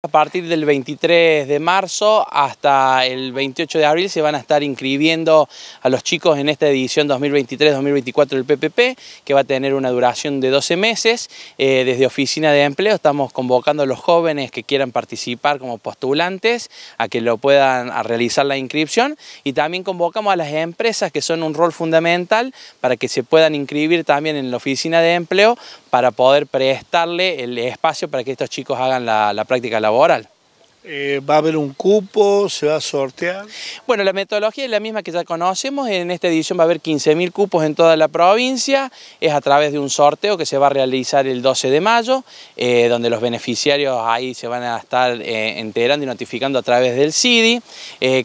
A partir del 23 de marzo hasta el 28 de abril se van a estar inscribiendo a los chicos en esta edición 2023-2024 del PPP, que va a tener una duración de 12 meses. Eh, desde Oficina de Empleo estamos convocando a los jóvenes que quieran participar como postulantes a que lo puedan realizar la inscripción y también convocamos a las empresas que son un rol fundamental para que se puedan inscribir también en la Oficina de Empleo para poder prestarle el espacio para que estos chicos hagan la, la práctica laboral laboral. Eh, ¿Va a haber un cupo? ¿Se va a sortear? Bueno, la metodología es la misma que ya conocemos. En esta edición va a haber 15.000 cupos en toda la provincia. Es a través de un sorteo que se va a realizar el 12 de mayo, eh, donde los beneficiarios ahí se van a estar eh, enterando y notificando a través del CIDI.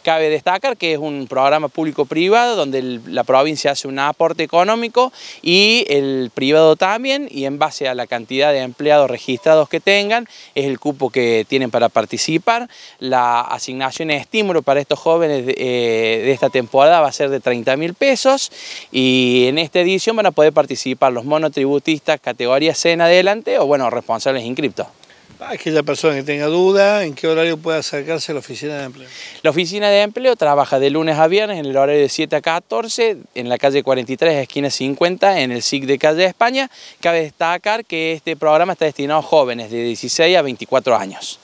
cabe destacar que es un programa público-privado donde la provincia hace un aporte económico y el privado también, y en base a la cantidad de empleados registrados que tengan, es el cupo que tienen para participar la asignación de estímulo para estos jóvenes de, eh, esta temporada va a ser de 30 mil pesos y en esta edición van a poder participar los monotributistas categoría C en adelante o bueno, responsables inscriptos. Ah, Aquella persona que tenga duda, ¿en qué horario puede acercarse a la oficina de empleo? La oficina de empleo trabaja de lunes a viernes en el horario de 7 a 14, en la calle 43, esquina 50, en el SIC de Calle España. Cabe destacar que este programa está destinado a jóvenes de 16 a 24 años.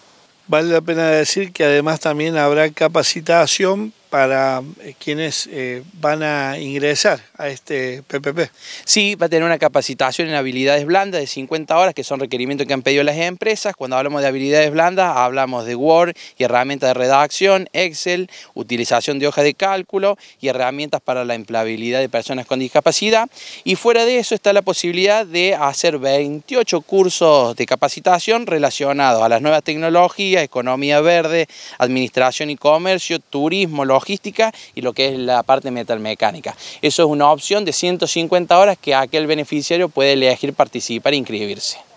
Vale la pena decir que además también habrá capacitación para eh, quienes eh, van a ingresar a este PPP. Sí, va a tener una capacitación en habilidades blandas de 50 horas, que son requerimientos que han pedido las empresas. Cuando hablamos de habilidades blandas, hablamos de Word y herramientas de redacción, Excel, utilización de hojas de cálculo y herramientas para la empleabilidad de personas con discapacidad. Y fuera de eso está la posibilidad de hacer 28 cursos de capacitación relacionados a las nuevas tecnologías, economía verde, administración y comercio, turismo, logística, logística y lo que es la parte metalmecánica. Eso es una opción de 150 horas que aquel beneficiario puede elegir participar e inscribirse.